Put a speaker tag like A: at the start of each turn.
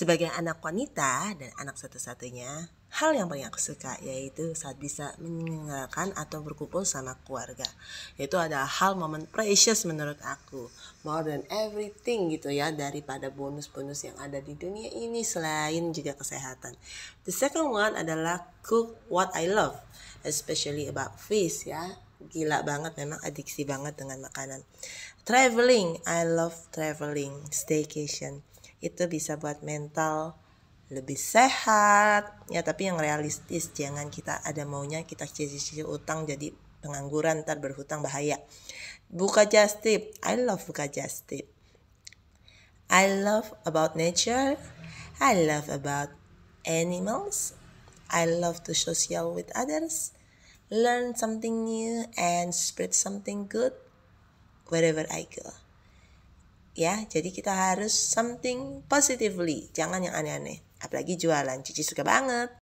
A: Sebagai anak wanita dan anak satu-satunya, hal yang paling aku suka yaitu saat bisa meninggalkan atau berkumpul sama keluarga. Itu adalah hal momen precious menurut aku. More than everything gitu ya daripada bonus-bonus yang ada di dunia ini selain juga kesehatan. The second one adalah cook what I love, especially about fish ya gila banget memang adiksi banget dengan makanan traveling I love traveling staycation itu bisa buat mental lebih sehat ya tapi yang realistis jangan kita ada maunya kita cicil-cicil utang jadi pengangguran ntar berhutang bahaya buka just tip I love buka just tip I love about nature I love about animals I love to social with others learn something new and spread something good wherever I go ya. Jadi kita harus something positively, jangan yang aneh-aneh. Apalagi jualan, Cici suka banget.